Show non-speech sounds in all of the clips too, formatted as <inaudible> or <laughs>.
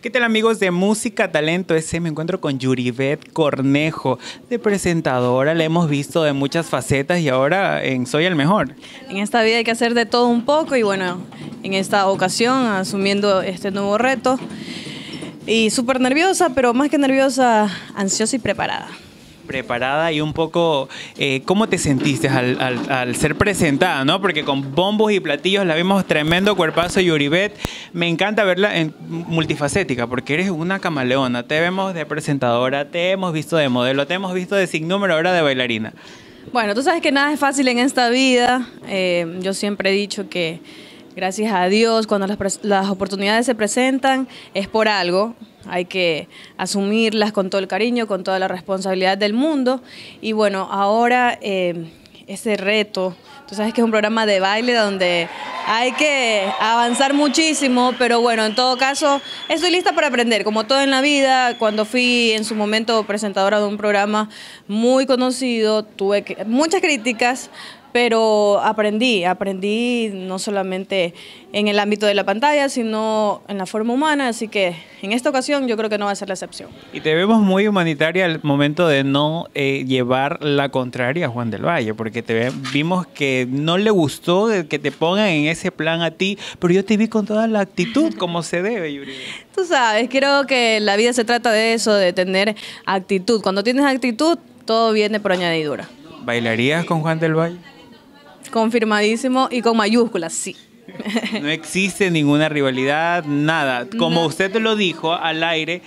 ¿Qué tal amigos de Música Talento S? Me encuentro con Yuribet Cornejo, de presentadora, la hemos visto de muchas facetas y ahora en Soy el Mejor. En esta vida hay que hacer de todo un poco y bueno, en esta ocasión asumiendo este nuevo reto y súper nerviosa, pero más que nerviosa, ansiosa y preparada preparada y un poco eh, cómo te sentiste al, ser presentada, ¿no? Porque con bombos y platillos la vimos tremendo cuerpazo y Uribet. Me encanta verla en multifacética porque eres una camaleona. Te vemos de presentadora, te hemos visto de modelo, te hemos visto de sin ahora de bailarina. Bueno, tú sabes que nada es fácil en esta vida. Eh, yo siempre he dicho que gracias a Dios, cuando las, oportunidades se presentan, es por algo hay que asumirlas con todo el cariño, con toda la responsabilidad del mundo. Y bueno, ahora eh, ese reto, tú sabes que es un programa de baile donde hay que avanzar muchísimo, pero bueno, en todo caso, estoy lista para aprender, como todo en la vida, cuando fui en su momento presentadora de un programa muy conocido, tuve muchas críticas, pero aprendí, aprendí no solamente en el ámbito de la pantalla, sino en la forma humana, así que en esta ocasión yo creo que no va a ser la excepción. Y te vemos muy humanitaria al momento de no eh, llevar la contraria a Juan del Valle, porque te vimos que no le gustó que te pongan en ese plan a ti, pero yo te vi con toda la actitud <laughs> como se debe, Yuri. Tú sabes, creo que la vida se trata de eso, de tener actitud. Cuando tienes actitud, todo viene por añadidura. ¿Bailarías con Juan del Valle? Confirmadísimo y con mayúsculas, sí. No existe ninguna rivalidad, nada. Como usted lo dijo al aire,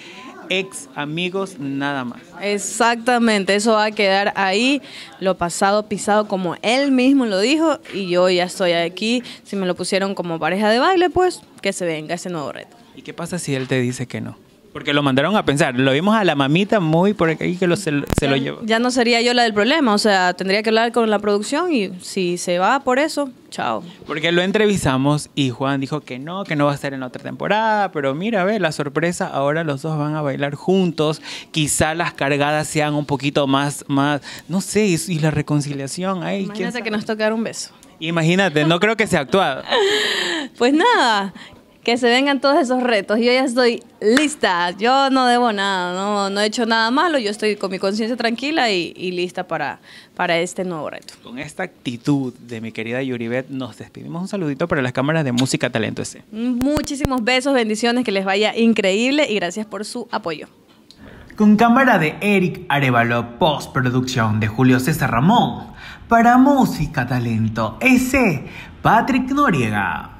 ex amigos nada más. Exactamente, eso va a quedar ahí, lo pasado pisado como él mismo lo dijo y yo ya estoy aquí, si me lo pusieron como pareja de baile, pues que se venga ese nuevo reto. ¿Y qué pasa si él te dice que no? Porque lo mandaron a pensar. Lo vimos a la mamita muy por ahí que se, lo llevó. Ya no sería yo la del problema. O sea, tendría que hablar con la producción y si se va por eso, chao. Porque lo entrevistamos y Juan dijo que no, que no va a ser en otra temporada. Pero mira, ve, la sorpresa. Ahora los dos van a bailar juntos. Quizá las cargadas sean un poquito más, más no sé, y, la reconciliación. Ay, Imagínate que nos dar un beso. Imagínate, no creo que se ha actuado. <laughs> pues nada, que se vengan todos esos retos. Yo ya estoy lista, yo no debo nada, no, no he hecho nada malo, yo estoy con mi conciencia tranquila y, lista para, para este nuevo reto. Con esta actitud de mi querida Yuribet, nos despedimos. Un saludito para las cámaras de Música Talento S. Muchísimos besos, bendiciones, que les vaya increíble y gracias por su apoyo. Con cámara de Eric Arevalo, postproducción de Julio César Ramón, para Música Talento S, Patrick Noriega.